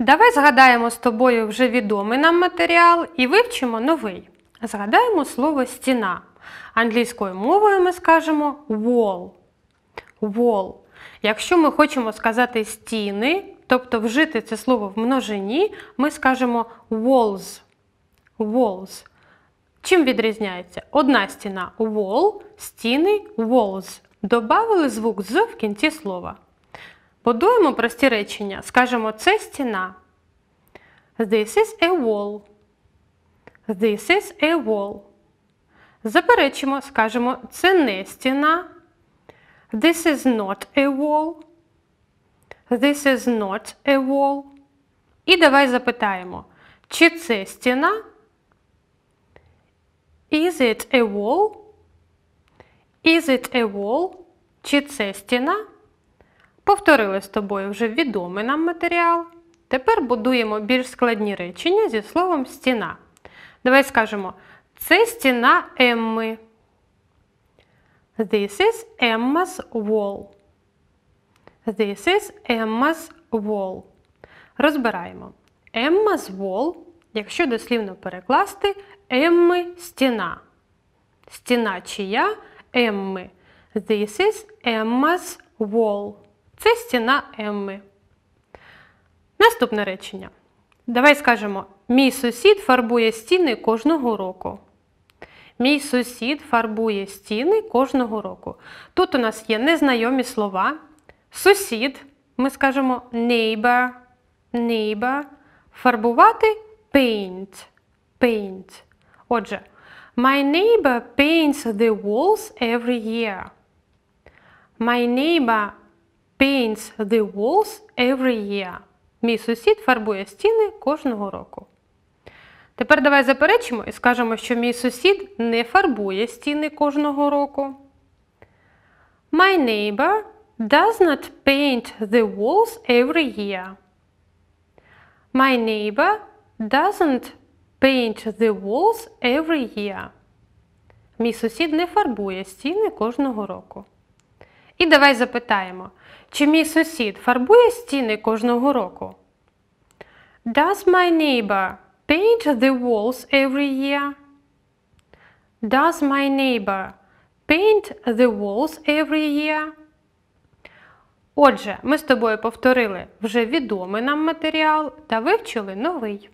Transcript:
Давай згадаємо з тобою вже відомий нам матеріал і вивчимо новий. Згадаємо слово стіна. Англійською мовою ми скажемо wall. Wall. Якщо ми хочемо сказати стіни, тобто вжити це слово в множині, ми скажемо walls. Walls. Чим відрізняється? Одна стіна wall, стіни walls. Добавили звук з в кінці слова. Будуємо прості речення. Скажемо, це стіна. This is a wall. This is a wall. Заперечимо, скажемо, це не стіна. This is not a wall. This is not a wall. І давай запитаємо, чи це стіна? Is it a wall? Is it a wall? Чи це стіна? Повторили з тобою вже відомий нам матеріал. Тепер будуємо більш складні речення зі словом стіна. Давай скажемо: це стіна Емми. This is Emma's wall. This is Emma's wall. Розбираємо. Emma's wall, якщо дослівно перекласти, Емми стіна. Стіна чия Емми. This is Emma's wall. Це стіна Емми. Наступне речення. Давай скажемо: мій сусід фарбує стіни кожного року. Мій сусід фарбує стіни кожного року. Тут у нас є незнайомі слова. Сусід, ми скажемо neighbor, neighbor. Фарбувати paint. paint. Отже, my neighbor paints the walls every year. My neighbor paints the walls every year. Мій сусід фарбує стіни кожного року. Тепер давай заперечимо і скажемо, що мій сусід не фарбує стіни кожного року. My neighbor does not paint the walls every year. My neighbor doesn't paint the walls every year. Мій сусід не фарбує стіни кожного року. І давай запитаємо, чи мій сусід фарбує стіни кожного року? Does my neighbor paint the walls every year? Does my neighbor paint the walls every year? Отже, ми з тобою повторили вже відомий нам матеріал та вивчили новий.